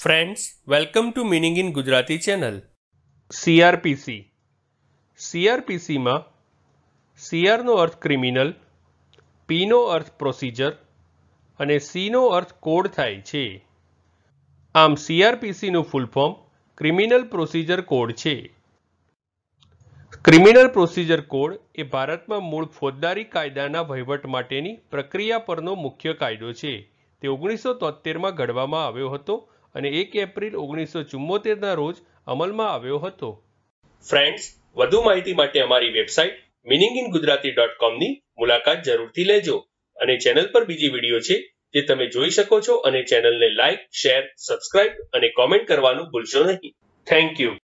friends welcome to meaning in Gujarati channel CrPC સીઆરપીસીમાં સીઆરનો અર્થ ક્રિમિનલ પીનો અર્થ પ્રોસિજર અને સીનો અર્થ કોડ થાય છે આમ સીઆરપીસીનું full form criminal procedure code છે ક્રિમિનલ પ્રોસિજર કોડ એ ભારતમાં મૂળ ફોજદારી કાયદાના વહીવટ માટેની પ્રક્રિયા પરનો મુખ્ય કાયદો છે તે ઓગણીસો તોતેરમાં ઘડવામાં આવ્યો હતો અને એક એપ્રિલ ઓગણીસો ચુમ્મોતેરના રોજ અમલમાં આવ્યો હતો ફ્રેન્ડ્સ વધુ માહિતી માટે અમારી website meaning in Gujarati dot કોમની મુલાકાત જરૂરથી લેજો અને ચેનલ પર બીજી વિડીયો છે જે તમે જોઈ શકો છો અને ચેનલને લાઇક શેર સબસ્ક્રાઇબ અને કોમેન્ટ કરવાનું ભૂલશો નહીં થેન્ક યુ